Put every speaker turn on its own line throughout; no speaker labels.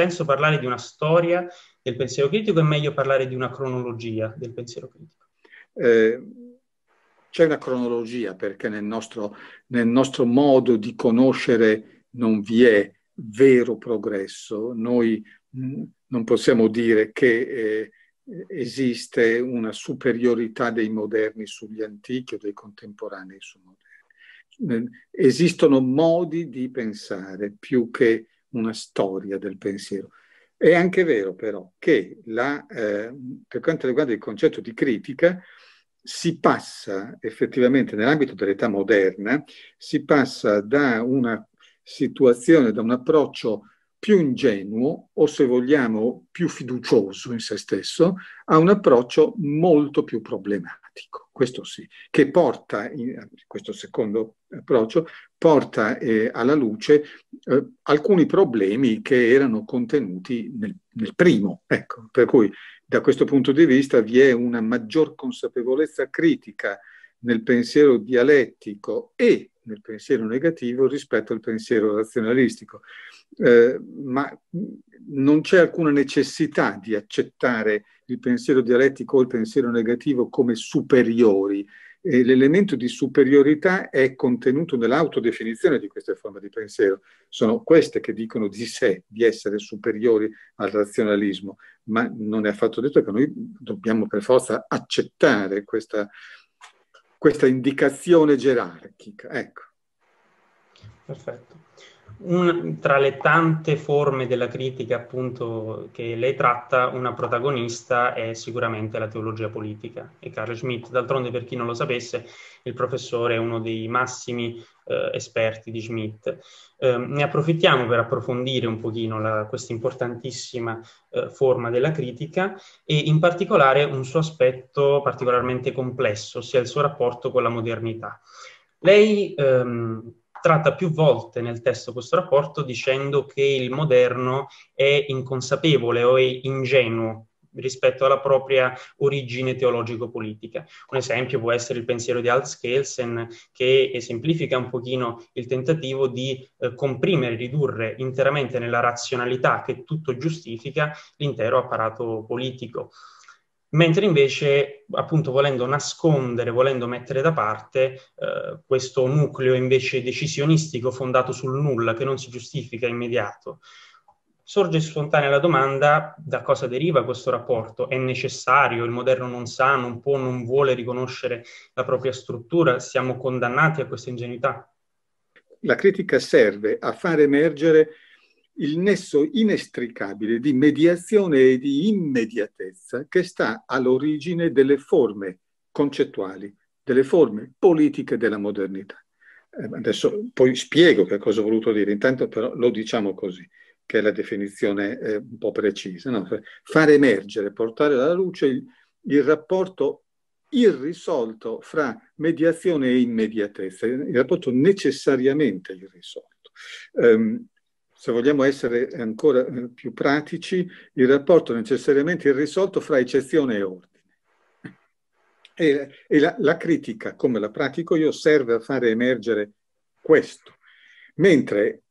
senso parlare di una storia
del pensiero critico, è meglio parlare di una cronologia del pensiero critico.
Eh, c'è una cronologia perché nel nostro, nel nostro modo di conoscere non vi è vero progresso. Noi mh, mm, non possiamo dire che eh, esiste una superiorità dei moderni sugli antichi o dei contemporanei sui moderni. Esistono modi di pensare più che una storia del pensiero. È anche vero però che la, eh, per quanto riguarda il concetto di critica, si passa effettivamente nell'ambito dell'età moderna, si passa da una situazione, da un approccio più ingenuo o se vogliamo più fiducioso in se stesso, a un approccio molto più problematico pratico, questo sì, che porta, in, questo secondo approccio, porta eh, alla luce eh, alcuni problemi che erano contenuti nel, nel primo. Ecco, per cui da questo punto di vista vi è una maggior consapevolezza critica nel pensiero dialettico e nel pensiero negativo rispetto al pensiero razionalistico, eh, ma non c'è alcuna necessità di accettare il pensiero dialettico o il pensiero negativo come superiori. E l'elemento di superiorità è contenuto nell'autodefinizione di queste forme di pensiero. Sono queste che dicono di sé di essere superiori al razionalismo, ma non è affatto detto che noi dobbiamo per forza accettare questa, questa indicazione gerarchica. Ecco. Perfetto
un, tra le tante forme della critica appunto che lei tratta, una protagonista è sicuramente la teologia politica e Carl Schmitt. D'altronde, per chi non lo sapesse, il professore è uno dei massimi eh, esperti di Schmitt. Eh, ne approfittiamo per approfondire un pochino la, questa importantissima eh, forma della critica e in particolare un suo aspetto particolarmente complesso, ossia il suo rapporto con la modernità. Lei... Ehm, tratta più volte nel testo questo rapporto dicendo che il moderno è inconsapevole o è ingenuo rispetto alla propria origine teologico-politica. Un esempio può essere il pensiero di Hans Kelsen che esemplifica un pochino il tentativo di eh, comprimere, ridurre interamente nella razionalità che tutto giustifica l'intero apparato politico mentre invece appunto volendo nascondere, volendo mettere da parte eh, questo nucleo invece decisionistico fondato sul nulla che non si giustifica immediato. Sorge spontanea la domanda da cosa deriva questo rapporto? È necessario? Il moderno non sa, non può, non vuole riconoscere la propria struttura? Siamo condannati a questa ingenuità?
La critica serve a far emergere il nesso inestricabile di mediazione e di immediatezza che sta all'origine delle forme concettuali, delle forme politiche della modernità. Eh, adesso poi spiego che cosa ho voluto dire, intanto però lo diciamo così, che è la definizione eh, un po' precisa. No? Far emergere, portare alla luce il, il rapporto irrisolto fra mediazione e immediatezza, il rapporto necessariamente irrisolto. Um, se vogliamo essere ancora eh, più pratici, il rapporto necessariamente irrisolto fra eccezione e ordine. E, e la, la, critica, come la pratico io, serve a fare emergere questo, mentre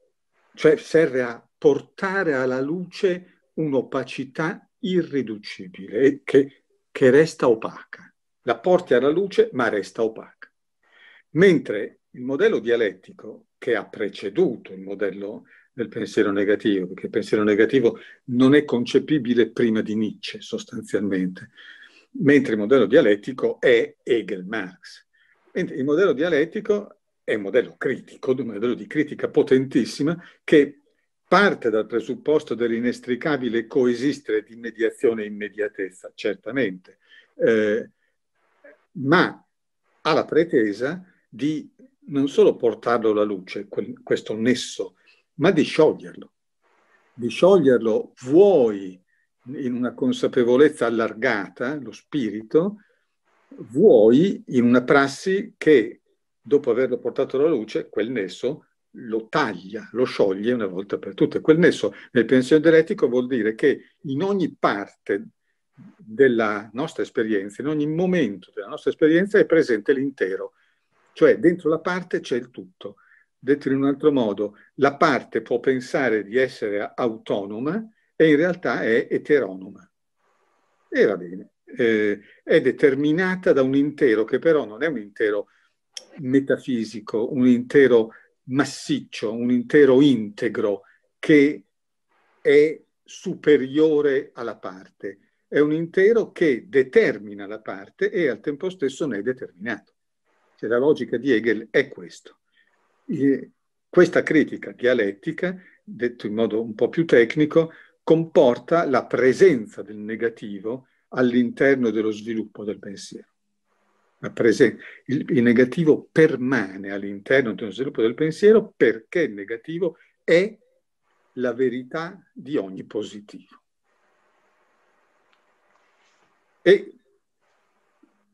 cioè, serve a portare alla luce un'opacità irriducibile che, che resta opaca. La porti alla luce ma resta opaca. Mentre il modello dialettico che ha preceduto il modello del pensiero negativo, perché il pensiero negativo non è concepibile prima di Nietzsche sostanzialmente, mentre il modello dialettico è Hegel-Marx. Mentre il modello dialettico è un modello critico, un modello di critica potentissima che parte dal presupposto dell'inestricabile coesistere di mediazione e immediatezza, certamente, eh, ma ha la pretesa di non solo portarlo alla luce, quel, questo nesso ma di scioglierlo, di scioglierlo vuoi in una consapevolezza allargata, lo spirito, vuoi in una prassi che, dopo averlo portato alla luce, quel nesso lo taglia, lo scioglie una volta per tutte. Quel nesso nel pensiero dialettico vuol dire che in ogni parte della nostra esperienza, in ogni momento della nostra esperienza è presente l'intero, cioè dentro la parte c'è il tutto. Detto in un altro modo, la parte può pensare di essere autonoma e in realtà è eteronoma. E va bene, eh, è determinata da un intero che però non è un intero metafisico, un intero massiccio, un intero integro che è superiore alla parte. È un intero che determina la parte e al tempo stesso ne è determinato. Cioè, la logica di Hegel è questo questa critica dialettica, detto in modo un po' più tecnico, comporta la presenza del negativo all'interno dello sviluppo del pensiero. Presen- il, il negativo permane all'interno dello sviluppo del pensiero perché il negativo è la verità di ogni positivo. E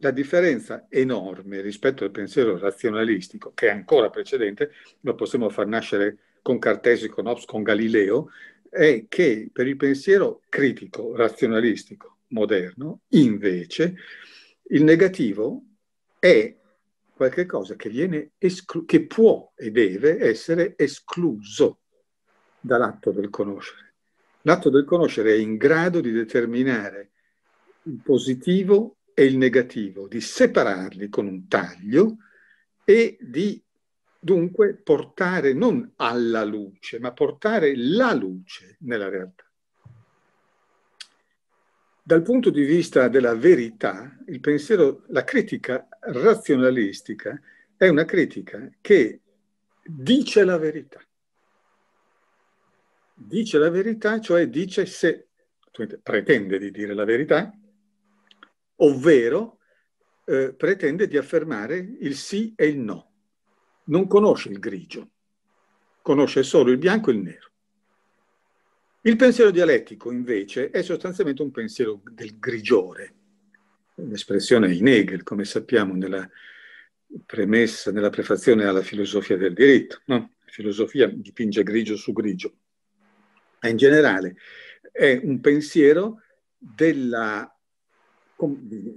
la differenza enorme rispetto al pensiero razionalistico, che è ancora precedente, lo possiamo far nascere con Cartesi, con Hobbes, con Galileo, è che per il pensiero critico, razionalistico, moderno, invece, il negativo è qualcosa che, viene esclu- che può e deve essere escluso dall'atto del conoscere. L'atto del conoscere è in grado di determinare il positivo e il negativo, di separarli con un taglio e di dunque portare non alla luce, ma portare la luce nella realtà. Dal punto di vista della verità, il pensiero, la critica razionalistica è una critica che dice la verità. Dice la verità, cioè dice se, pretende di dire la verità, ovvero eh, pretende di affermare il sì e il no. Non conosce il grigio, conosce solo il bianco e il nero. Il pensiero dialettico, invece, è sostanzialmente un pensiero del grigiore. L'espressione Hegel, come sappiamo, nella premessa, nella prefazione alla filosofia del diritto. La filosofia dipinge grigio su grigio. E in generale è un pensiero della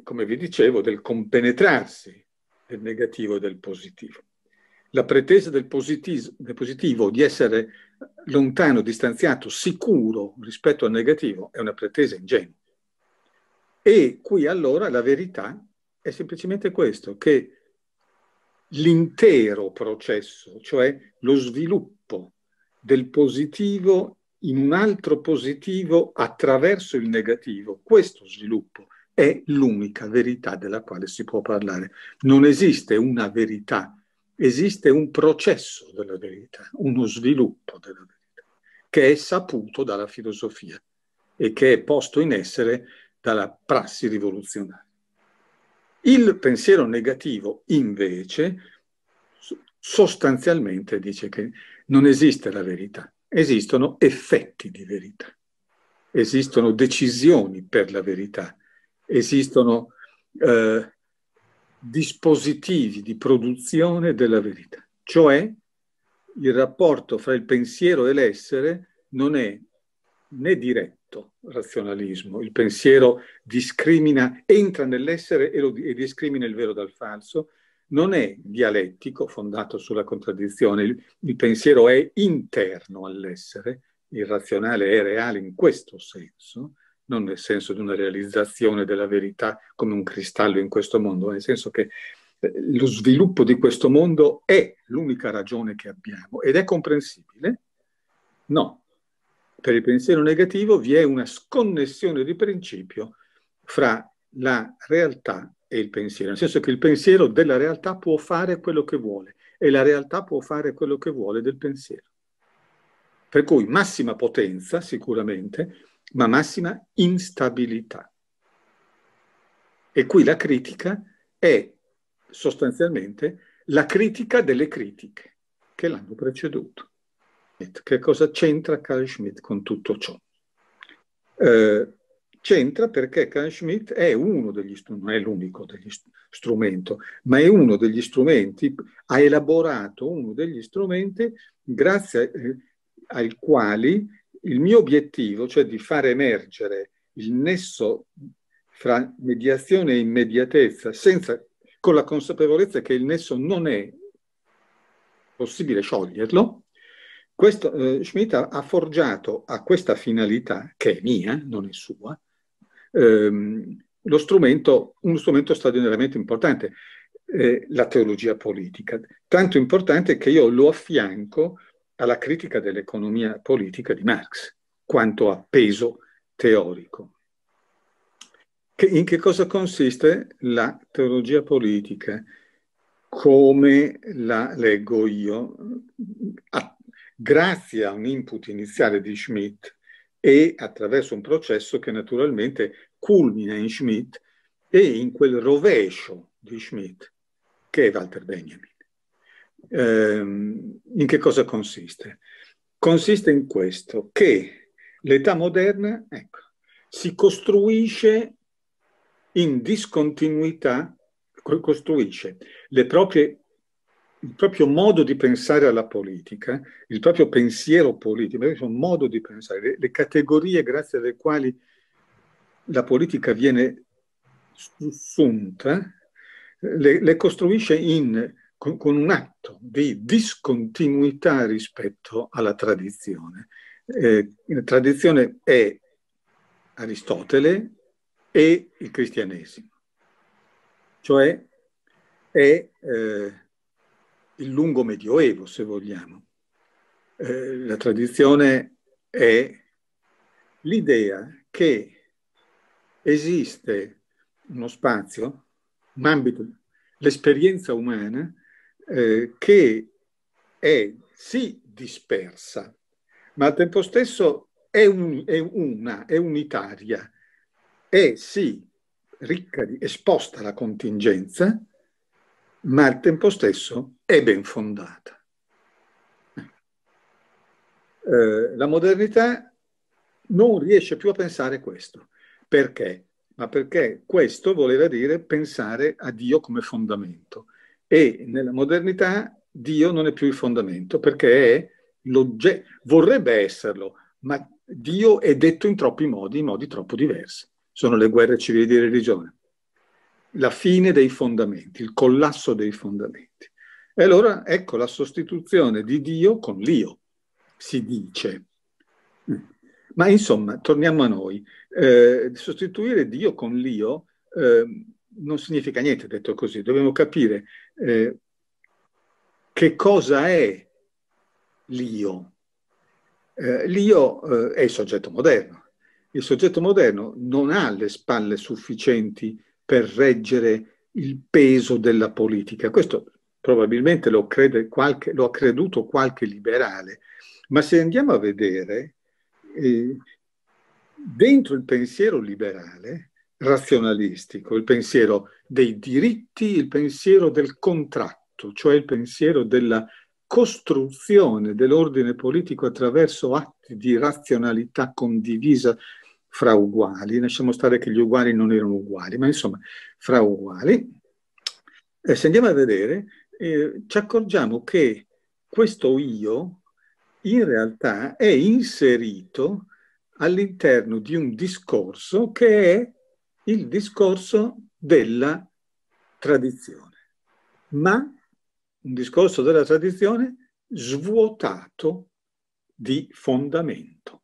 come vi dicevo, del compenetrarsi del negativo e del positivo. La pretesa del positivo, del positivo di essere lontano, distanziato, sicuro rispetto al negativo è una pretesa ingenua. E qui allora la verità è semplicemente questo, che l'intero processo, cioè lo sviluppo del positivo in un altro positivo attraverso il negativo, questo sviluppo è l'unica verità della quale si può parlare. Non esiste una verità, esiste un processo della verità, uno sviluppo della verità, che è saputo dalla filosofia e che è posto in essere dalla prassi rivoluzionaria. Il pensiero negativo, invece, sostanzialmente dice che non esiste la verità, esistono effetti di verità, esistono decisioni per la verità esistono eh, dispositivi di produzione della verità, cioè il rapporto fra il pensiero e l'essere non è né diretto razionalismo, il pensiero discrimina, entra nell'essere e, lo, e discrimina il vero dal falso, non è dialettico, fondato sulla contraddizione, il, il pensiero è interno all'essere, il razionale è reale in questo senso, non nel senso di una realizzazione della verità come un cristallo in questo mondo, nel senso che eh, lo sviluppo di questo mondo è l'unica ragione che abbiamo ed è comprensibile? No. Per il pensiero negativo vi è una sconnessione di principio fra la realtà e il pensiero, nel senso che il pensiero della realtà può fare quello che vuole e la realtà può fare quello che vuole del pensiero. Per cui massima potenza, sicuramente, ma massima instabilità. E qui la critica è sostanzialmente la critica delle critiche che l'hanno preceduto. Che cosa c'entra Carl Schmitt con tutto ciò? Eh, c'entra perché Carl Schmitt è uno degli strumenti, non è l'unico degli strumenti, ma è uno degli strumenti, ha elaborato uno degli strumenti grazie eh, ai quali il mio obiettivo, cioè di far emergere il nesso fra mediazione e immediatezza, senza, con la consapevolezza che il nesso non è possibile scioglierlo, questo, eh, Schmidt ha forgiato a questa finalità, che è mia, non è sua, ehm, strumento, uno strumento straordinariamente importante, eh, la teologia politica, tanto importante che io lo affianco alla critica dell'economia politica di Marx, quanto a peso teorico. Che, in che cosa consiste la teologia politica? Come la leggo io? A, grazie a un input iniziale di Schmidt e attraverso un processo che naturalmente culmina in Schmidt e in quel rovescio di Schmidt che è Walter Benjamin eh, in che cosa consiste? Consiste in questo, che l'età moderna ecco, si costruisce in discontinuità, costruisce proprie, il proprio modo di pensare alla politica, il proprio pensiero politico, il proprio modo di pensare, le, le categorie grazie alle quali la politica viene sussunta, eh, le, le costruisce in con, con un atto di discontinuità rispetto alla tradizione. Eh, la tradizione è Aristotele e il cristianesimo, cioè è eh, il lungo medioevo, se vogliamo. Eh, la tradizione è l'idea che esiste uno spazio, un ambito, l'esperienza umana eh, che è sì dispersa, ma al tempo stesso è, un, è una, è unitaria, è sì ricca di, esposta alla contingenza, ma al tempo stesso è ben fondata. Eh, la modernità non riesce più a pensare questo. Perché? Ma perché questo voleva dire pensare a Dio come fondamento e nella modernità Dio non è più il fondamento perché è l'oggetto, vorrebbe esserlo, ma Dio è detto in troppi modi, in modi troppo diversi. Sono le guerre civili di religione. La fine dei fondamenti, il collasso dei fondamenti. E allora ecco la sostituzione di Dio con l'io, si dice. Ma insomma, torniamo a noi. Eh, sostituire Dio con l'io eh, non significa niente detto così, dobbiamo capire eh, che cosa è l'io. Eh, l'io eh, è il soggetto moderno. Il soggetto moderno non ha le spalle sufficienti per reggere il peso della politica. Questo probabilmente lo, crede qualche, lo ha creduto qualche liberale, ma se andiamo a vedere, eh, dentro il pensiero liberale razionalistico, il pensiero dei diritti, il pensiero del contratto, cioè il pensiero della costruzione dell'ordine politico attraverso atti di razionalità condivisa fra uguali, lasciamo stare che gli uguali non erano uguali, ma insomma fra uguali. Eh, se andiamo a vedere, eh, ci accorgiamo che questo io in realtà è inserito all'interno di un discorso che è il discorso della tradizione, ma un discorso della tradizione svuotato di fondamento.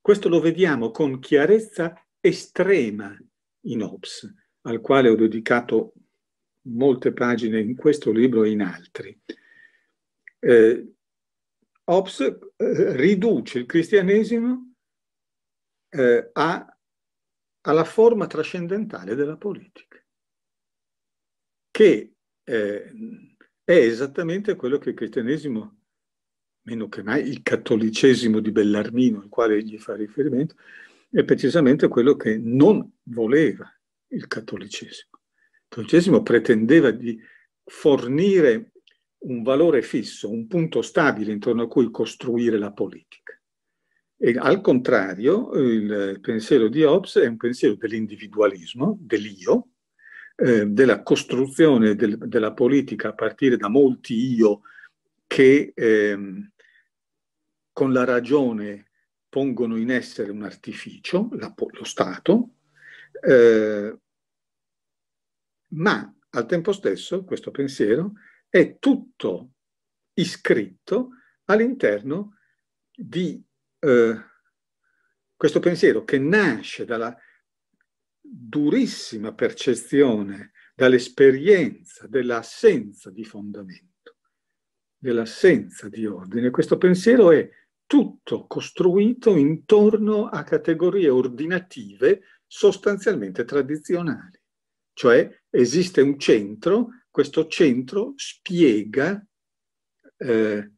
Questo lo vediamo con chiarezza estrema in Hobbes, al quale ho dedicato molte pagine in questo libro e in altri. Eh, Hobbes eh, riduce il cristianesimo eh, a alla forma trascendentale della politica, che eh, è esattamente quello che il cristianesimo, meno che mai il cattolicesimo di Bellarmino, al quale gli fa riferimento, è precisamente quello che non voleva il cattolicesimo. Il cattolicesimo pretendeva di fornire un valore fisso, un punto stabile intorno a cui costruire la politica. E al contrario, il pensiero di Hobbes è un pensiero dell'individualismo, dell'io, eh, della costruzione del, della politica a partire da molti io che eh, con la ragione pongono in essere un artificio, la, lo Stato, eh, ma al tempo stesso questo pensiero è tutto iscritto all'interno di eh, questo pensiero che nasce dalla durissima percezione, dall'esperienza dell'assenza di fondamento, dell'assenza di ordine, questo pensiero è tutto costruito intorno a categorie ordinative sostanzialmente tradizionali. Cioè esiste un centro, questo centro spiega eh,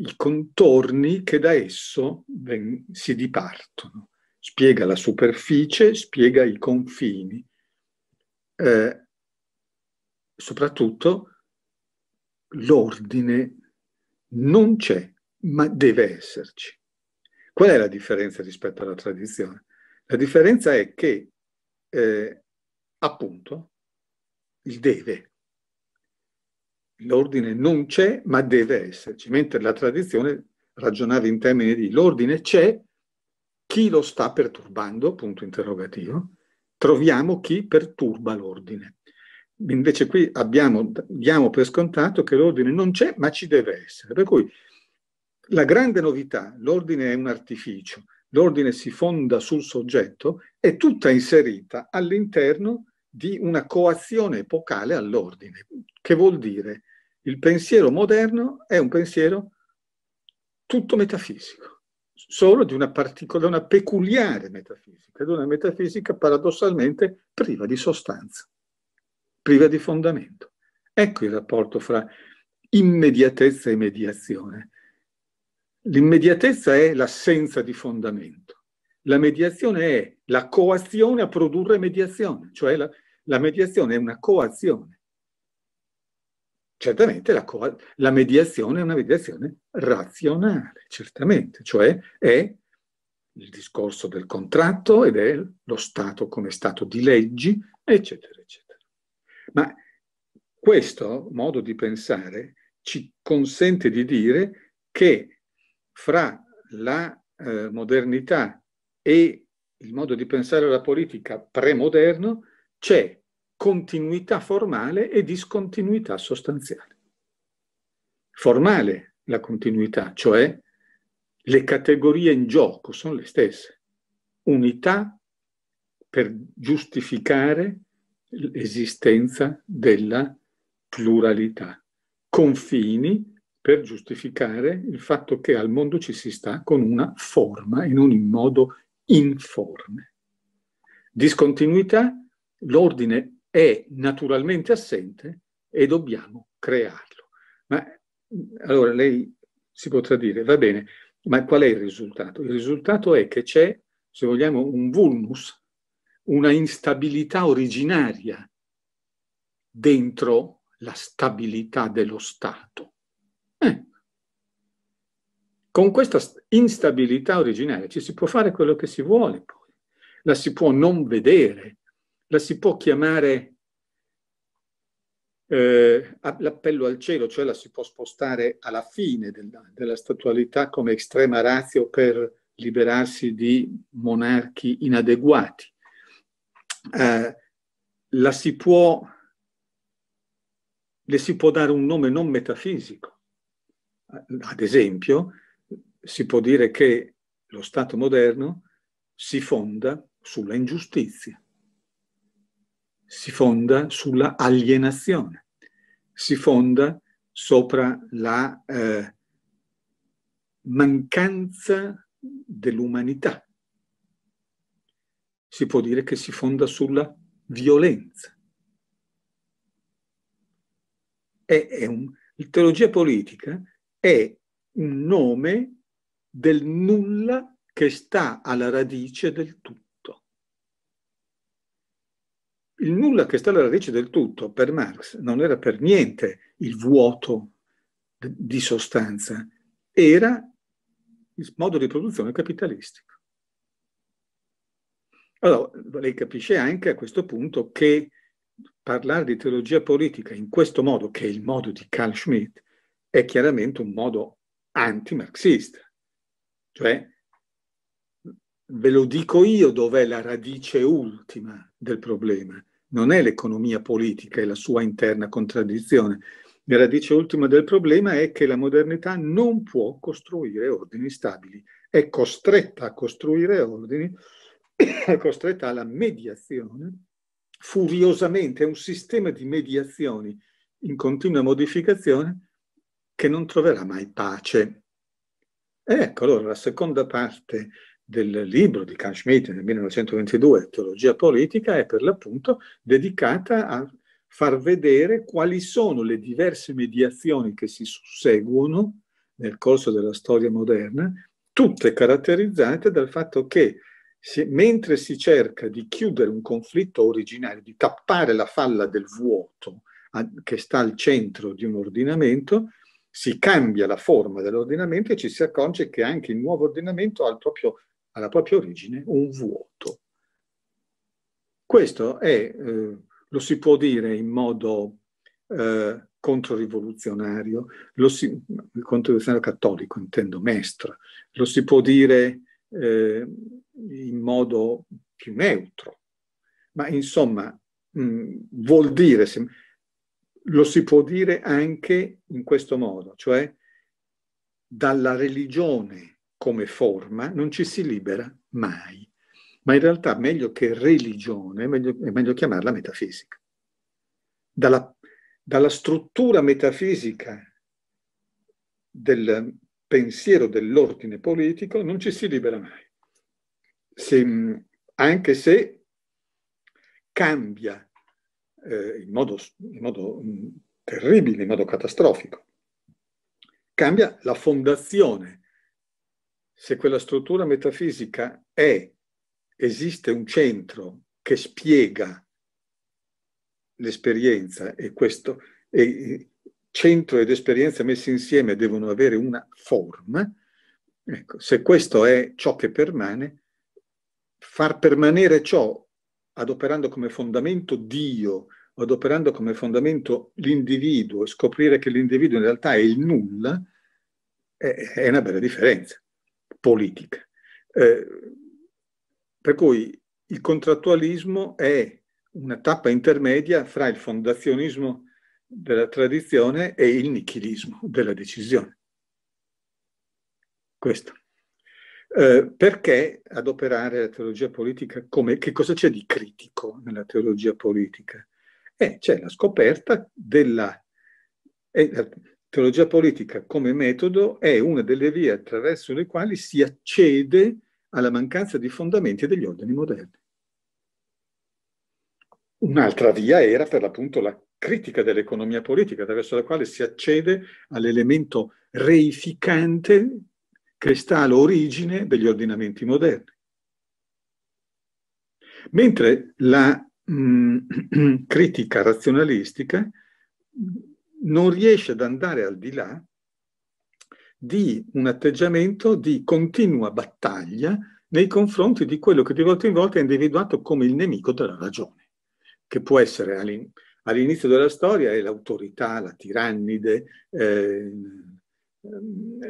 i contorni che da esso ven- si dipartono. Spiega la superficie, spiega i confini. Eh, soprattutto l'ordine non c'è, ma deve esserci. Qual è la differenza rispetto alla tradizione? La differenza è che, eh, appunto, il deve l'ordine non c'è ma deve esserci, mentre la tradizione ragionava in termini di l'ordine c'è, chi lo sta perturbando, punto interrogativo, troviamo chi perturba l'ordine. Invece qui abbiamo, diamo per scontato che l'ordine non c'è ma ci deve essere, per cui la grande novità, l'ordine è un artificio, l'ordine si fonda sul soggetto, è tutta inserita all'interno di una coazione epocale all'ordine, che vuol dire il pensiero moderno è un pensiero tutto metafisico, solo di una, da una peculiare metafisica, di una metafisica paradossalmente priva di sostanza, priva di fondamento. Ecco il rapporto fra immediatezza e mediazione. L'immediatezza è l'assenza di fondamento, la mediazione è la coazione a produrre mediazione, cioè la, la mediazione è una coazione certamente la, la, mediazione è una mediazione razionale, certamente, cioè è il discorso del contratto ed è lo Stato come Stato di leggi, eccetera, eccetera. Ma questo modo di pensare ci consente di dire che fra la eh, modernità e il modo di pensare alla politica premoderno c'è continuità formale e discontinuità sostanziale. Formale la continuità, cioè le categorie in gioco sono le stesse. Unità per giustificare l'esistenza della pluralità. Confini per giustificare il fatto che al mondo ci si sta con una forma e non in modo informe. Discontinuità, l'ordine è naturalmente assente e dobbiamo crearlo. Ma mm, allora lei si potrà dire, va bene, ma qual è il risultato? Il risultato è che c'è, se vogliamo, un vulnus, una instabilità originaria dentro la stabilità dello Stato. Eh. Con questa instabilità originaria ci si può fare quello che si vuole poi, la si può non vedere, la si può chiamare eh, l'appello al cielo, cioè la si può spostare alla fine della, della statualità come estrema razio per liberarsi di monarchi inadeguati. Eh, la si può, le si può dare un nome non metafisico. Ad esempio, si può dire che lo Stato moderno si fonda sulla ingiustizia si fonda sulla alienazione, si fonda sopra la eh, mancanza dell'umanità. Si può dire che si fonda sulla violenza. È, è un, teologia politica è un nome del nulla che sta alla radice del tutto. Il nulla che sta alla radice del tutto per Marx non era per niente il vuoto di sostanza, era il modo di produzione capitalistico. Allora, lei capisce anche a questo punto che parlare di teologia politica in questo modo, che è il modo di Carl Schmitt, è chiaramente un modo antimarxista. Cioè, ve lo dico io dov'è la radice ultima del problema non è l'economia politica e la sua interna contraddizione. La radice ultima del problema è che la modernità non può costruire ordini stabili, è costretta a costruire ordini, è costretta alla mediazione furiosamente, è un sistema di mediazioni in continua modificazione che non troverà mai pace. ecco allora la seconda parte del libro di Carl Schmidt nel 1922, Teologia politica, è per l'appunto dedicata a far vedere quali sono le diverse mediazioni che si susseguono nel corso della storia moderna, tutte caratterizzate dal fatto che si, mentre si cerca di chiudere un conflitto originario, di tappare la falla del vuoto a, che sta al centro di un ordinamento, si cambia la forma dell'ordinamento e ci si accorge che anche il nuovo ordinamento ha il proprio alla propria origine un vuoto. Questo è, eh, lo si può dire in modo eh, controrivoluzionario, lo si, controrivoluzionario cattolico intendo mestra, lo si può dire eh, in modo più neutro, ma insomma mh, mm, vuol dire, se, lo si può dire anche in questo modo, cioè dalla religione come forma non ci si libera mai, ma in realtà meglio che religione, meglio, è meglio chiamarla metafisica. Dalla, dalla struttura metafisica del pensiero dell'ordine politico non ci si libera mai, se, anche se cambia eh, in, modo, in modo mm, terribile, in modo catastrofico, cambia la fondazione se quella struttura metafisica è, esiste un centro che spiega l'esperienza e questo e centro ed esperienza messi insieme devono avere una forma, ecco, se questo è ciò che permane, far permanere ciò adoperando come fondamento Dio, adoperando come fondamento l'individuo, scoprire che l'individuo in realtà è il nulla, è, è una bella differenza politica. Eh, per cui il contrattualismo è una tappa intermedia fra il fondazionismo della tradizione e il nichilismo della decisione. Questo. Eh, perché adoperare la teologia politica come... Che cosa c'è di critico nella teologia politica? Eh, c'è la scoperta della... Eh, teologia politica come metodo è una delle vie attraverso le quali si accede alla mancanza di fondamenti degli ordini moderni. Un'altra via era per l'appunto la critica dell'economia politica, attraverso la quale si accede all'elemento reificante, che sta all'origine degli ordinamenti moderni. Mentre la mh, mm, critica razionalistica non riesce ad andare al di là di un atteggiamento di continua battaglia nei confronti di quello che di volta in volta è individuato come il nemico della ragione, che può essere all'in- all'inizio della storia è l'autorità, la tirannide, eh,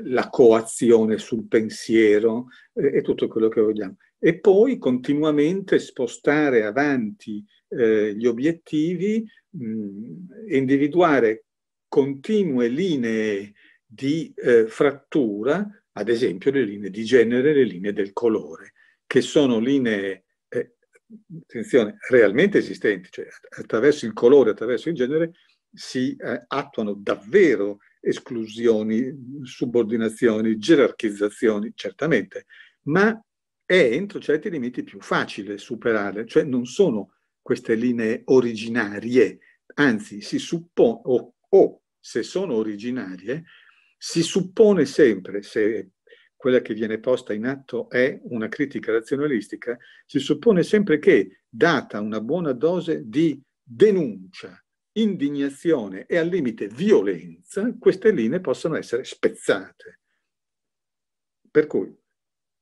la coazione sul pensiero eh, e tutto quello che vogliamo. E poi continuamente spostare avanti eh, gli obiettivi mh, individuare continue linee di eh, frattura, ad esempio le linee di genere, le linee del colore, che sono linee, eh, attenzione, realmente esistenti, cioè attraverso il colore, attraverso il genere, si eh, attuano davvero esclusioni, subordinazioni, gerarchizzazioni, certamente, ma è entro certi limiti più facile superare, cioè non sono queste linee originarie, anzi si suppone o, o se sono originarie, si suppone sempre, se quella che viene posta in atto è una critica razionalistica, si suppone sempre che, data una buona dose di denuncia, indignazione e al limite violenza, queste linee possano essere spezzate. Per cui,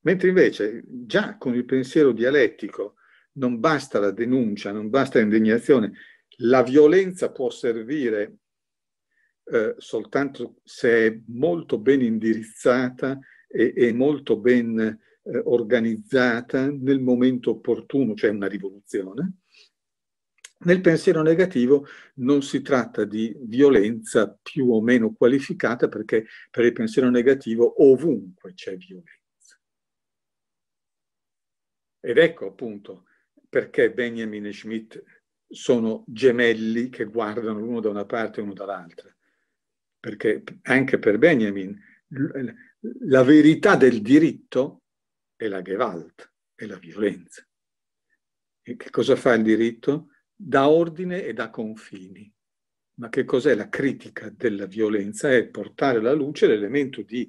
mentre invece già con il pensiero dialettico non basta la denuncia, non basta l'indignazione, la violenza può servire eh, soltanto se è molto ben indirizzata e, e molto ben eh, organizzata nel momento opportuno, cioè una rivoluzione. Nel pensiero negativo non si tratta di violenza più o meno qualificata perché per il pensiero negativo ovunque c'è violenza. Ed ecco appunto perché Benjamin e Schmidt sono gemelli che guardano l'uno da una parte e uno dall'altra perché anche per Benjamin la verità del diritto è la Gewalt, è la violenza. E che cosa fa il diritto? Dà ordine e dà confini. Ma che cos'è la critica della violenza? È portare alla luce l'elemento di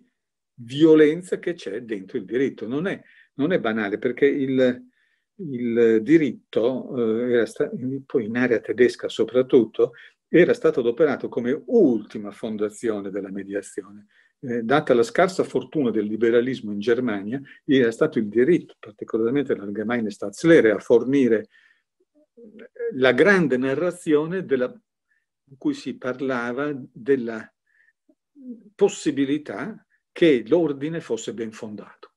violenza che c'è dentro il diritto. Non è, non è banale perché il, il diritto, eh, era sta- poi in area tedesca soprattutto, era stato adoperato come ultima fondazione della mediazione. Eh, data la scarsa fortuna del liberalismo in Germania, era stato il diritto, particolarmente l'Allgemeine Staatslehre, a fornire la grande narrazione della, in cui si parlava della possibilità che l'ordine fosse ben fondato.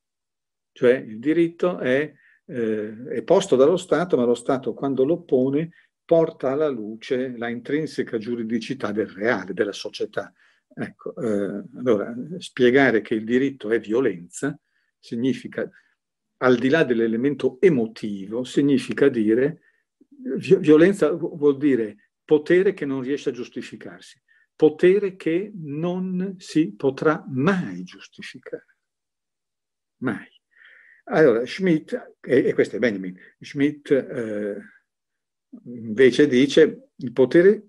Cioè il diritto è, eh, è posto dallo Stato, ma lo Stato quando lo pone porta alla luce la intrinseca giuridicità del reale, della società. Ecco, eh, allora, spiegare che il diritto è violenza significa, al di là dell'elemento emotivo, significa dire, violenza vuol dire potere che non riesce a giustificarsi, potere che non si potrà mai giustificare. Mai. Allora, Schmidt, e, e questo è Benjamin, Schmidt... Eh, invece dice il potere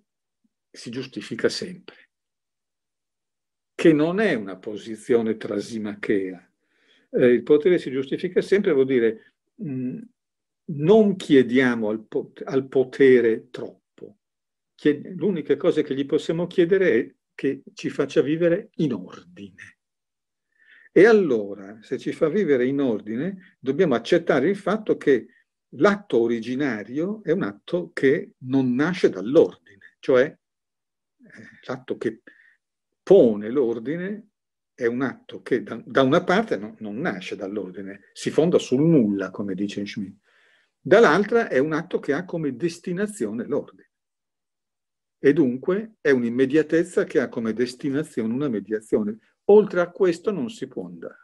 si giustifica sempre, che non è una posizione trasimachea. Eh, il potere si giustifica sempre vuol dire mh, mm, non chiediamo al, pot- al potere troppo. Chied- l'unica cosa che gli possiamo chiedere è che ci faccia vivere in ordine. E allora, se ci fa vivere in ordine, dobbiamo accettare il fatto che l'atto originario è un atto che non nasce dall'ordine, cioè eh, l'atto che pone l'ordine è un atto che da, da una parte no, non nasce dall'ordine, si fonda sul nulla, come dice Schmidt, dall'altra è un atto che ha come destinazione l'ordine. E dunque è un'immediatezza che ha come destinazione una mediazione. Oltre a questo non si può andare.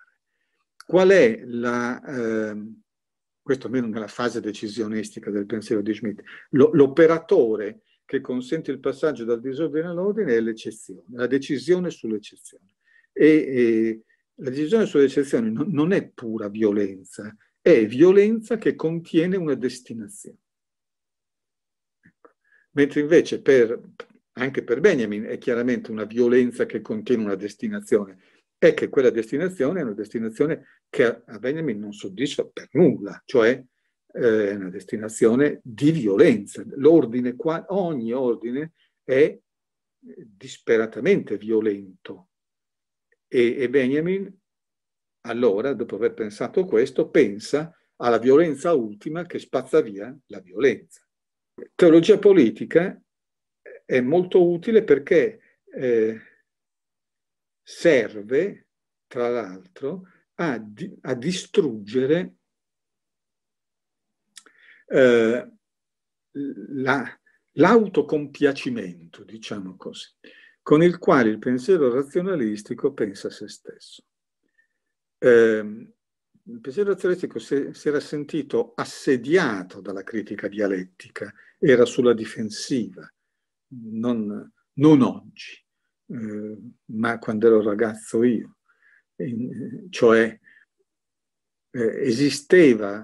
Qual è la... Eh, questo almeno nella fase decisionistica del pensiero di Schmidt, l'operatore che consente il passaggio dal disordine all'ordine è l'eccezione, la decisione sull'eccezione. E, e, la decisione sull'eccezione non, non è pura violenza, è violenza che contiene una destinazione. Ecco. Mentre invece per, anche per Benjamin è chiaramente una violenza che contiene una destinazione, è che quella destinazione è una destinazione che a Benjamin non soddisfa per nulla, cioè è eh, una destinazione di violenza. L'ordine ogni ordine è disperatamente violento e, Benjamin allora, dopo aver pensato questo, pensa alla violenza ultima che spazza via la violenza. Teologia politica è molto utile perché eh, serve, tra l'altro, a, di, a distruggere eh, la, l'autocompiacimento, diciamo così, con il quale il pensiero razionalistico pensa a se stesso. Eh, il pensiero razionalistico se, si era sentito assediato dalla critica dialettica, era sulla difensiva, non, non oggi, eh, ma quando ero ragazzo io. Eh, cioè eh, esisteva,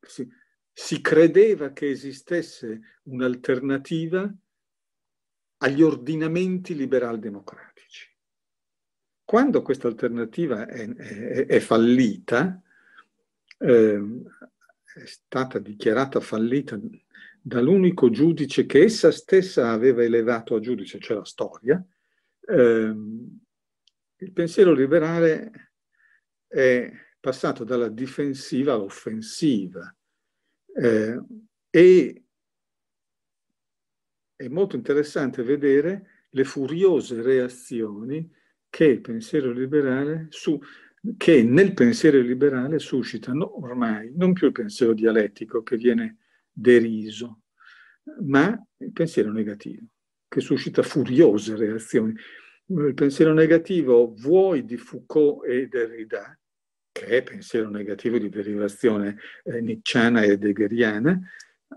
si, si credeva che esistesse un'alternativa agli ordinamenti liberal-democratici. Quando questa alternativa è, è, è fallita, eh, è stata dichiarata fallita dall'unico giudice che essa stessa aveva elevato a giudice, cioè la storia, ehm, il pensiero liberale è passato dalla difensiva all'offensiva eh, e è molto interessante vedere le furiose reazioni che, liberale, su, che nel pensiero liberale suscitano ormai non più il pensiero dialettico che viene deriso, ma il pensiero negativo, che suscita furiose reazioni il pensiero negativo vuoi di Foucault e Derrida, che è pensiero negativo di derivazione eh, nicciana e degheriana,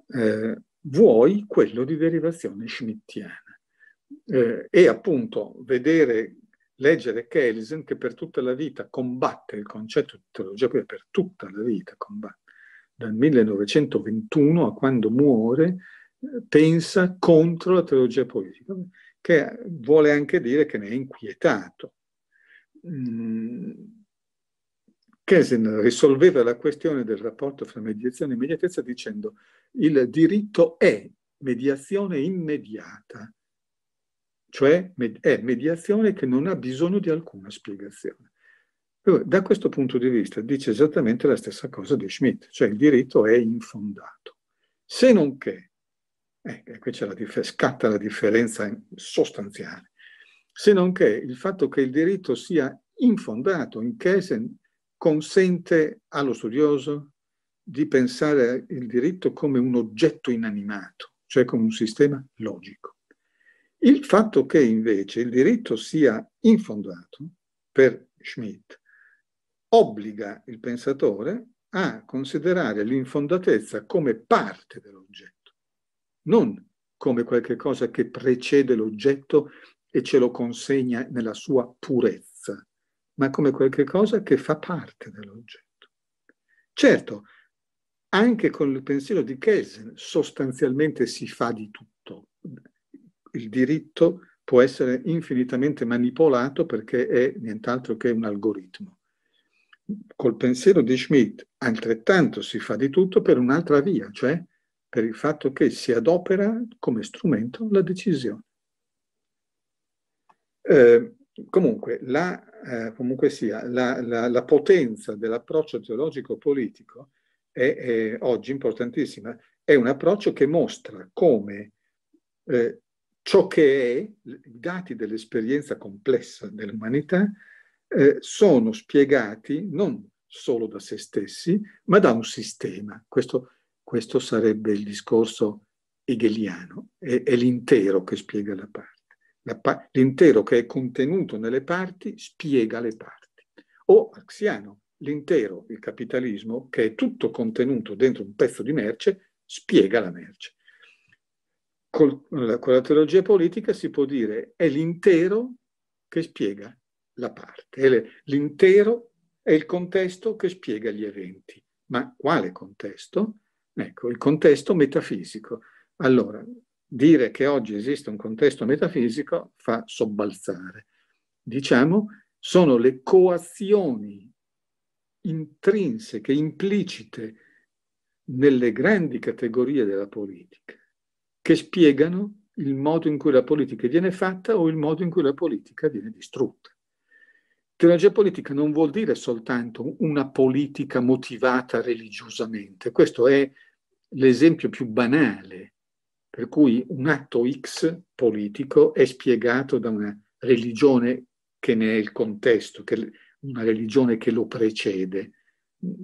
eh, vuoi quello di derivazione schmittiana. Eh, e appunto vedere, leggere Kelsen che per tutta la vita combatte il concetto di teologia, cioè per tutta la vita combatte, dal 1921 a quando muore, eh, pensa contro la teologia politica che vuole anche dire che ne è inquietato. Mm, Kesen risolveva la questione del rapporto fra mediazione e immediatezza dicendo il diritto è mediazione immediata, cioè è mediazione che non ha bisogno di alcuna spiegazione. Da questo punto di vista dice esattamente la stessa cosa di Schmidt, cioè il diritto è infondato. Se non che eh, qui la scatta la differenza sostanziale. Se non che il fatto che il diritto sia infondato in Kesen consente allo studioso di pensare il diritto come un oggetto inanimato, cioè come un sistema logico. Il fatto che invece il diritto sia infondato per Schmidt obbliga il pensatore a considerare l'infondatezza come parte dell'oggetto non come qualcosa che precede l'oggetto e ce lo consegna nella sua purezza, ma come qualcosa che fa parte dell'oggetto. Certo, anche con il pensiero di Kelsen sostanzialmente si fa di tutto. Il diritto può essere infinitamente manipolato perché è nient'altro che un algoritmo. Col pensiero di Schmidt altrettanto si fa di tutto per un'altra via, cioè per il fatto che si adopera come strumento la decisione. Eh, comunque, la, eh, comunque sia, la, la, la potenza dell'approccio teologico-politico è, è, oggi importantissima. È un approccio che mostra come eh, ciò che è, i dati dell'esperienza complessa dell'umanità, eh, sono spiegati non solo da se stessi, ma da un sistema. Questo è questo sarebbe il discorso hegeliano, è, è l'intero che spiega la parte. Pa- l'intero che è contenuto nelle parti spiega le parti. O axiano, l'intero, il capitalismo, che è tutto contenuto dentro un pezzo di merce, spiega la merce. Col, con la teologia politica si può dire è l'intero che spiega la parte, è le, l'intero è il contesto che spiega gli eventi. Ma quale contesto? Ecco, il contesto metafisico. Allora, dire che oggi esiste un contesto metafisico fa sobbalzare. Diciamo, sono le coazioni intrinseche, implicite nelle grandi categorie della politica, che spiegano il modo in cui la politica viene fatta o il modo in cui la politica viene distrutta. Teologia politica non vuol dire soltanto una politica motivata religiosamente, questo è l'esempio più banale, per cui un atto X politico è spiegato da una religione che ne è il contesto, una religione che lo precede.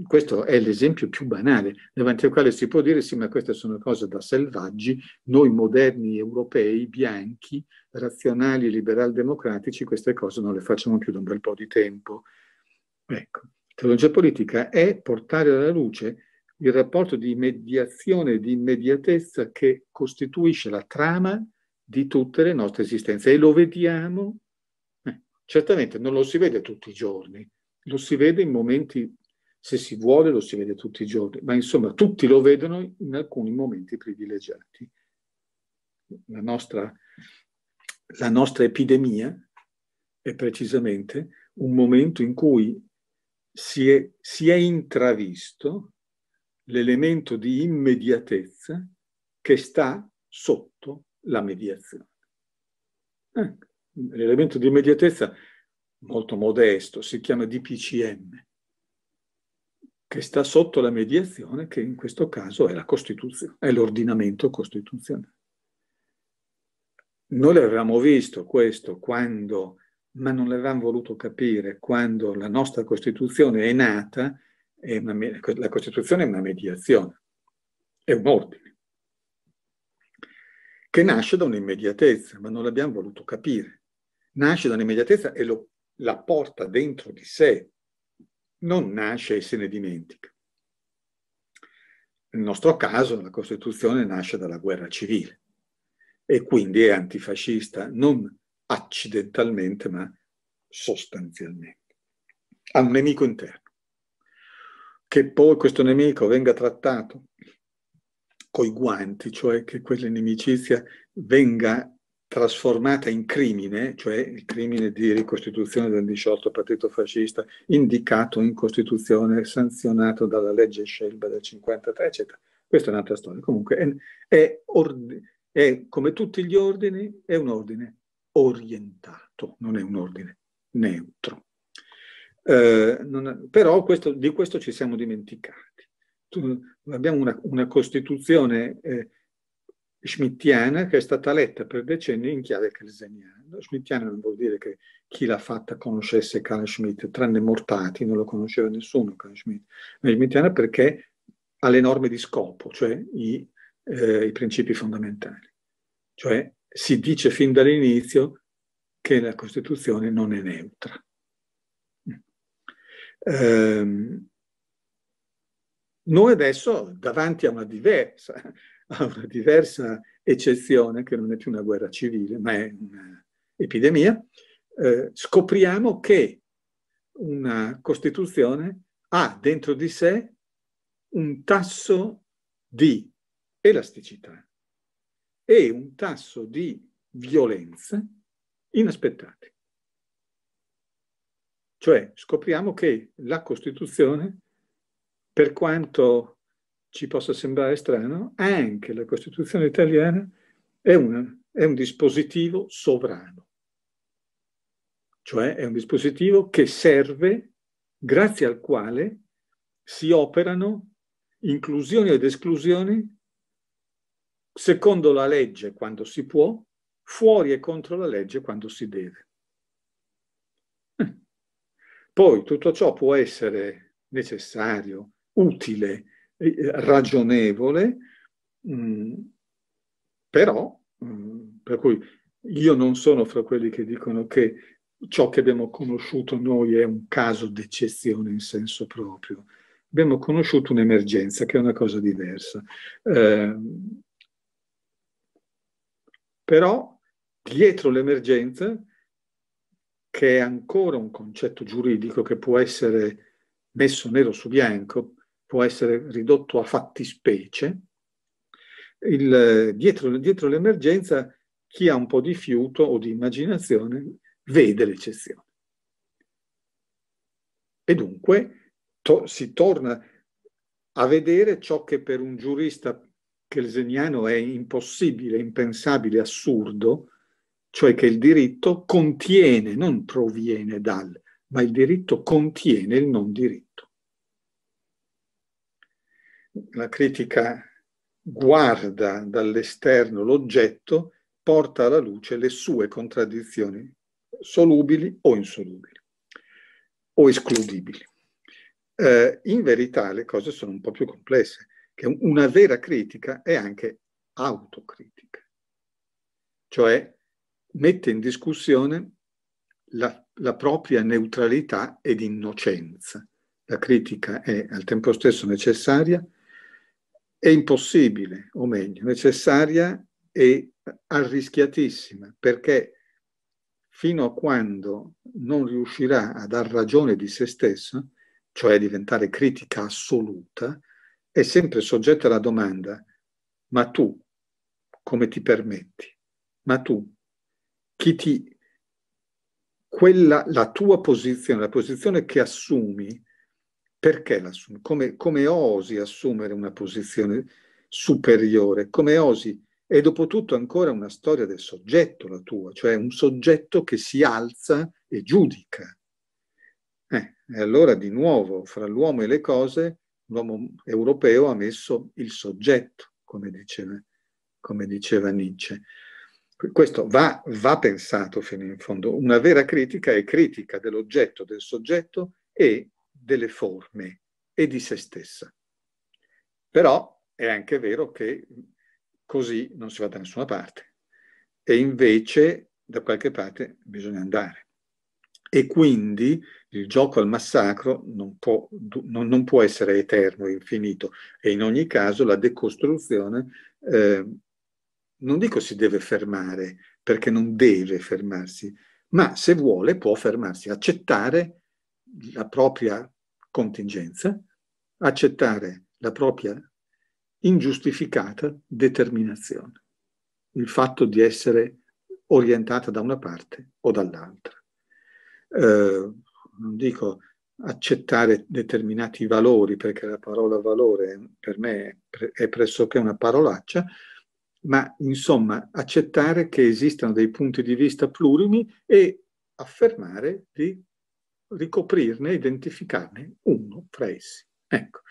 Questo è l'esempio più banale, davanti al quale si può dire sì, ma queste sono cose da selvaggi, noi moderni europei, bianchi, razionali e liberal-democratici, queste cose non le facciamo più da un bel po' di tempo. Ecco, teologia politica è portare alla luce il rapporto di mediazione e di immediatezza che costituisce la trama di tutte le nostre esistenze e lo vediamo, eh, certamente non lo si vede tutti i giorni, lo si vede in momenti, se si vuole lo si vede tutti i giorni, ma insomma tutti lo vedono in alcuni momenti privilegiati. La nostra, la nostra epidemia è precisamente un momento in cui si è, si è intravisto l'elemento di immediatezza che sta sotto la mediazione. Eh, l'elemento di immediatezza molto modesto, si chiama DPCM, che sta sotto la mediazione, che in questo caso è la Costituzione, è l'ordinamento costituzionale. Noi l'avevamo visto questo quando, ma non l'avevamo voluto capire, quando la nostra Costituzione è nata una, la Costituzione è una mediazione, è un ordine, che nasce da un'immediatezza, ma non l'abbiamo voluto capire. Nasce da un'immediatezza e lo, la porta dentro di sé, non nasce e se ne dimentica. Nel nostro caso la Costituzione nasce dalla guerra civile e quindi è antifascista, non accidentalmente, ma sostanzialmente. Ha un nemico interno che poi questo nemico venga trattato coi guanti, cioè che quell'inimicizia venga trasformata in crimine, cioè il crimine di ricostituzione del 18 partito fascista, indicato in Costituzione, sanzionato dalla legge Scelba del 53, eccetera. Questa è un'altra storia. Comunque è, è, è, come tutti gli ordini, è un ordine orientato, non è un ordine neutro. Eh, non, però questo, di questo ci siamo dimenticati. Abbiamo una, una Costituzione eh, schmittiana che è stata letta per decenni in chiave kerseniana. Schmittiana non vuol dire che chi l'ha fatta conoscesse Carl Schmitt, tranne Mortati, non lo conosceva nessuno Carl Schmitt, ma è schmittiana perché ha le norme di scopo, cioè i, eh, i principi fondamentali. Cioè si dice fin dall'inizio che la Costituzione non è neutra eh, noi adesso davanti a una diversa, a una diversa eccezione, che non è più una guerra civile, ma è un'epidemia, eh, scopriamo che una Costituzione ha dentro di sé un tasso di elasticità e un tasso di violenza inaspettati. Cioè scopriamo che la Costituzione, per quanto ci possa sembrare strano, anche la Costituzione italiana è, una, è un dispositivo sovrano. Cioè è un dispositivo che serve, grazie al quale si operano inclusioni ed esclusioni secondo la legge quando si può, fuori e contro la legge quando si deve. Poi tutto ciò può essere necessario, utile, ragionevole, mm, però, mm, per cui io non sono fra quelli che dicono che ciò che abbiamo conosciuto noi è un caso d'eccezione in senso proprio. Abbiamo conosciuto un'emergenza che è una cosa diversa. Eh, però dietro l'emergenza che è ancora un concetto giuridico che può essere messo nero su bianco, può essere ridotto a fattispecie. Il, dietro, dietro l'emergenza chi ha un po' di fiuto o di immaginazione vede l'eccezione. E dunque to- si torna a vedere ciò che per un giurista kelseniano è impossibile, impensabile, assurdo, cioè che il diritto contiene, non proviene dal, ma il diritto contiene il non diritto. La critica guarda dall'esterno l'oggetto, porta alla luce le sue contraddizioni solubili o insolubili o escludibili. Eh, in verità le cose sono un po' più complesse, che una vera critica è anche autocritica, cioè mette in discussione la, la propria neutralità ed innocenza. La critica è al tempo stesso necessaria e impossibile, o meglio, necessaria e arrischiatissima, perché fino a quando non riuscirà a dar ragione di se stessa, cioè a diventare critica assoluta, è sempre soggetta alla domanda, ma tu come ti permetti? Ma tu chi ti... Quella, la tua posizione, la posizione che assumi, perché l'assumi? Come, come osi assumere una posizione superiore? Come osi? E dopo tutto ancora una storia del soggetto, la tua, cioè un soggetto che si alza e giudica. Eh, e allora di nuovo, fra l'uomo e le cose, l'uomo europeo ha messo il soggetto, come diceva, come diceva Nietzsche. Questo va, va pensato fino in fondo. Una vera critica è critica dell'oggetto, del soggetto e delle forme e di se stessa. Però è anche vero che così non si va da nessuna parte e invece da qualche parte bisogna andare. E quindi il gioco al massacro non può, non, non può essere eterno, infinito e in ogni caso la decostruzione eh, non dico si deve fermare, perché non deve fermarsi, ma se vuole può fermarsi, accettare la propria contingenza, accettare la propria ingiustificata determinazione, il fatto di essere orientata da una parte o dall'altra. Eh, non dico accettare determinati valori, perché la parola valore per me è pressoché una parolaccia, ma insomma accettare che esistano dei punti di vista plurimi e affermare di ricoprirne, identificarne uno fra essi. Ecco,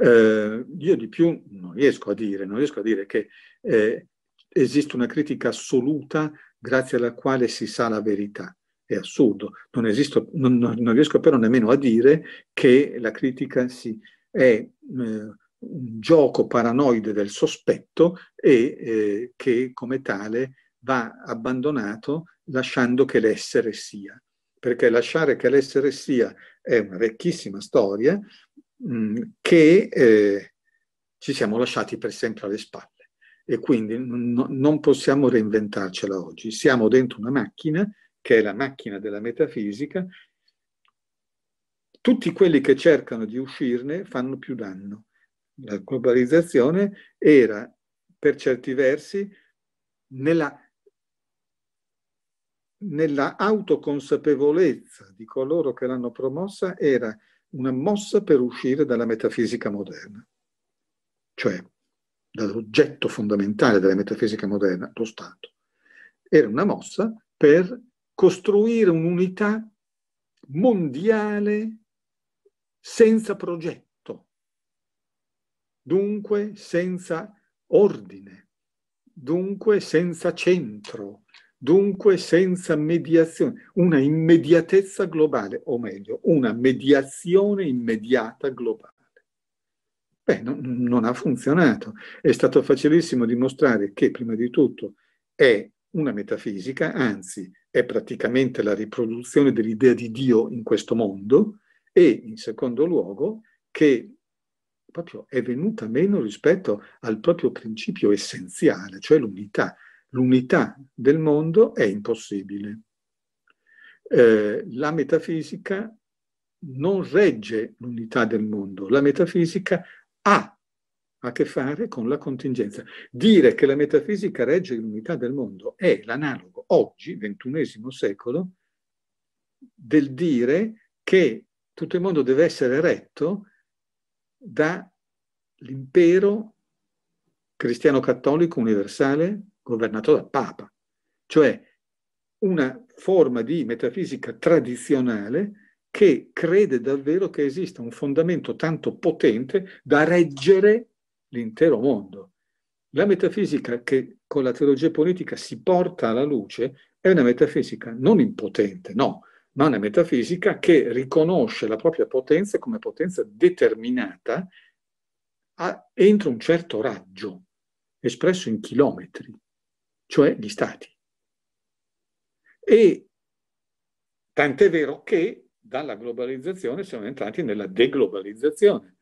eh, io di più non riesco a dire, non riesco a dire che eh, esiste una critica assoluta grazie alla quale si sa la verità. È assurdo, non, esisto, non, non riesco però nemmeno a dire che la critica si è... Eh, un gioco paranoide del sospetto e eh, che come tale va abbandonato lasciando che l'essere sia. Perché lasciare che l'essere sia è una vecchissima storia mh, mm, che eh, ci siamo lasciati per sempre alle spalle e quindi no, non possiamo reinventarcela oggi. Siamo dentro una macchina che è la macchina della metafisica. Tutti quelli che cercano di uscirne fanno più danno la globalizzazione era per certi versi nella, nella autoconsapevolezza di coloro che l'hanno promossa era una mossa per uscire dalla metafisica moderna, cioè dall'oggetto fondamentale della metafisica moderna, lo Stato. Era una mossa per costruire un'unità mondiale senza progetto dunque senza ordine, dunque senza centro, dunque senza mediazione, una immediatezza globale, o meglio, una mediazione immediata globale. Beh, non, non ha funzionato. È stato facilissimo dimostrare che, prima di tutto, è una metafisica, anzi è praticamente la riproduzione dell'idea di Dio in questo mondo, e in secondo luogo che proprio è venuta meno rispetto al proprio principio essenziale, cioè l'unità. L'unità del mondo è impossibile. Eh, la metafisica non regge l'unità del mondo, la metafisica ha a che fare con la contingenza. Dire che la metafisica regge l'unità del mondo è l'analogo oggi, XXI secolo, del dire che tutto il mondo deve essere retto dall'impero cristiano cattolico universale governato dal Papa, cioè una forma di metafisica tradizionale che crede davvero che esista un fondamento tanto potente da reggere l'intero mondo. La metafisica che con la teologia politica si porta alla luce è una metafisica non impotente, no, ma una metafisica che riconosce la propria potenza come potenza determinata a, entro un certo raggio, espresso in chilometri, cioè gli stati. E tant'è vero che dalla globalizzazione siamo entrati nella deglobalizzazione.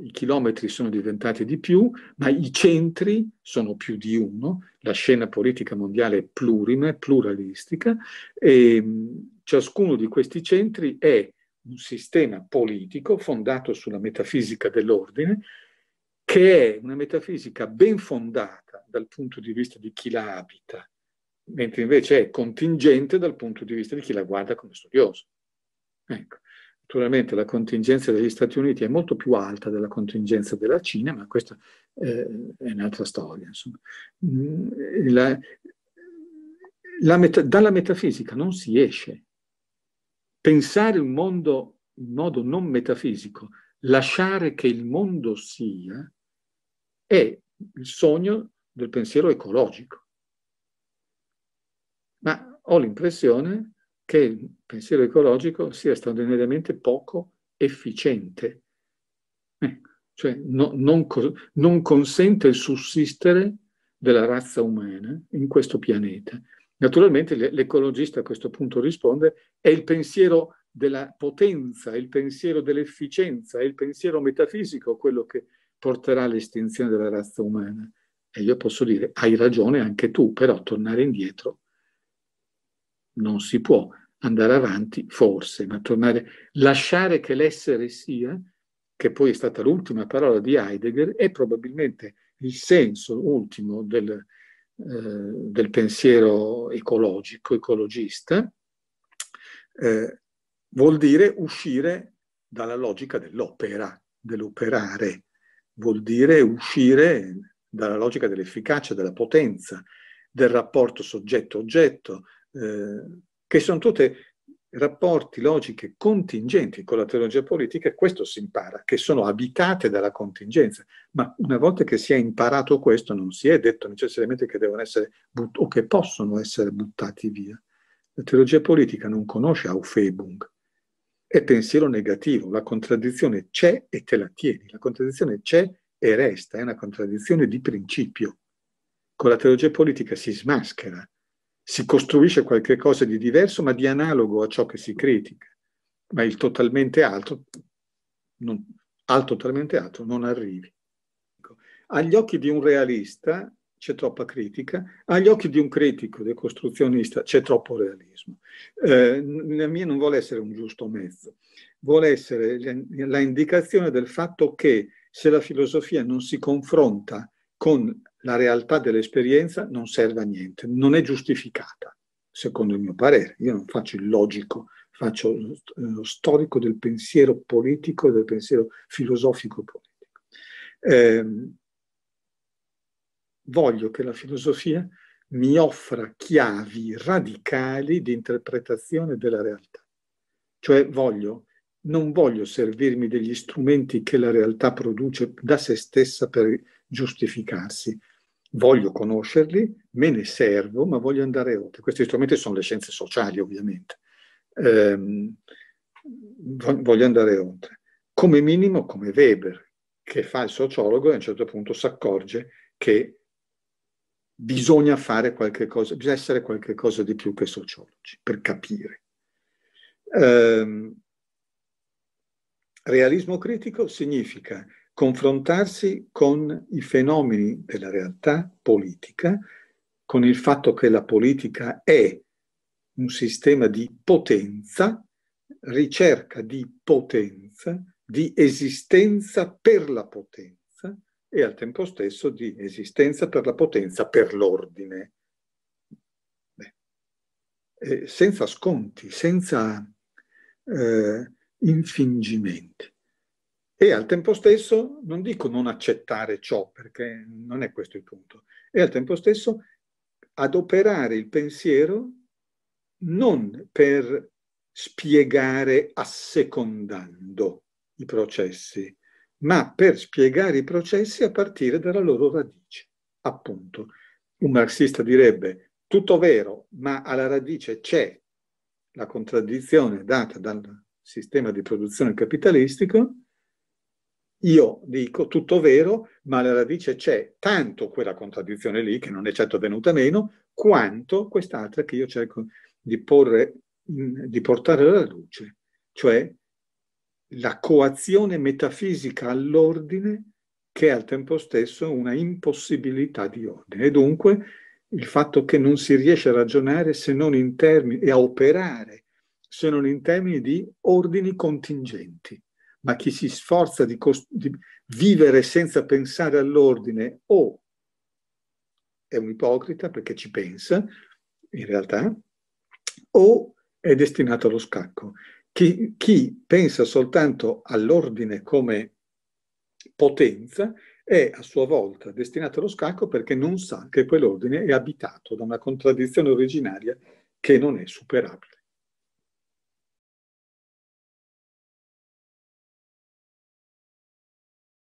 I chilometri sono diventati di più, ma i centri sono più di uno, la scena politica mondiale è plurime, pluralistica, e Ciascuno di questi centri è un sistema politico fondato sulla metafisica dell'ordine, che è una metafisica ben fondata dal punto di vista di chi la abita, mentre invece è contingente dal punto di vista di chi la guarda come studioso. Ecco. Naturalmente la contingenza degli Stati Uniti è molto più alta della contingenza della Cina, ma questa eh, è un'altra storia. Mm, la, la meta, dalla metafisica non si esce, pensare un mondo in modo non metafisico, lasciare che il mondo sia, è il sogno del pensiero ecologico. Ma ho l'impressione che il pensiero ecologico sia straordinariamente poco efficiente, eh, cioè no, non, non consente il sussistere della razza umana in questo pianeta. Naturalmente l'ecologista a questo punto risponde è il pensiero della potenza, è il pensiero dell'efficienza, è il pensiero metafisico quello che porterà all'estinzione della razza umana. E io posso dire, hai ragione anche tu, però tornare indietro non si può. Andare avanti, forse, ma tornare, lasciare che l'essere sia, che poi è stata l'ultima parola di Heidegger, è probabilmente il senso ultimo del, eh, del pensiero ecologico, ecologista, eh, vuol dire uscire dalla logica dell'opera, dell'operare, vuol dire uscire dalla logica dell'efficacia, della potenza, del rapporto soggetto-oggetto, eh, che sono tutte rapporti, logiche contingenti con la teologia politica, questo si impara, che sono abitate dalla contingenza, ma una volta che si è imparato questo non si è detto necessariamente che devono essere but- o che possono essere buttati via. La teologia politica non conosce Aufhebung, è pensiero negativo, la contraddizione c'è e te la tieni, la contraddizione c'è e resta, è una contraddizione di principio. Con la teologia politica si smaschera si costruisce qualcosa di diverso ma di analogo a ciò che si critica, ma il totalmente altro, non, al totalmente altro non arrivi. Ecco. Agli occhi di un realista c'è troppa critica, agli occhi di un critico decostruzionista c'è troppo realismo. Eh, la mia non vuole essere un giusto mezzo, vuole essere la indicazione del fatto che se la filosofia non si confronta con la realtà dell'esperienza non serve a niente, non è giustificata, secondo il mio parere. Io non faccio il logico, faccio lo eh, storico del pensiero politico, e del pensiero filosofico politico. Eh, voglio che la filosofia mi offra chiavi radicali di interpretazione della realtà. Cioè voglio, non voglio servirmi degli strumenti che la realtà produce da se stessa per giustificarsi. Voglio conoscerli, me ne servo, ma voglio andare oltre. Questi strumenti sono le scienze sociali, ovviamente. Eh, voglio andare oltre. Come minimo, come Weber, che fa il sociologo e a un certo punto si accorge che bisogna fare qualche cosa, bisogna essere qualche cosa di più che sociologi per capire. Eh, realismo critico significa confrontarsi con i fenomeni della realtà politica, con il fatto che la politica è un sistema di potenza, ricerca di potenza, di esistenza per la potenza e al tempo stesso di esistenza per la potenza per l'ordine. Eh, senza sconti, senza eh, infingimenti e al tempo stesso non dico non accettare ciò, perché non è questo il punto, e al tempo stesso adoperare il pensiero non per spiegare assecondando i processi, ma per spiegare i processi a partire dalla loro radice. Appunto, un marxista direbbe tutto vero, ma alla radice c'è la contraddizione data dal sistema di produzione capitalistico io dico tutto vero, ma alla radice c'è tanto quella contraddizione lì, che non è certo venuta meno, quanto quest'altra che io cerco di, porre, di portare alla luce, cioè la coazione metafisica all'ordine che è al tempo stesso una impossibilità di ordine. E dunque il fatto che non si riesce a ragionare se non in termini, e a operare se non in termini di ordini contingenti ma chi si sforza di, di vivere senza pensare all'ordine o è un ipocrita perché ci pensa, in realtà, o è destinato allo scacco. Chi, chi pensa soltanto all'ordine come potenza è a sua volta destinato allo scacco perché non sa che quell'ordine è abitato da una contraddizione originaria che non è superabile.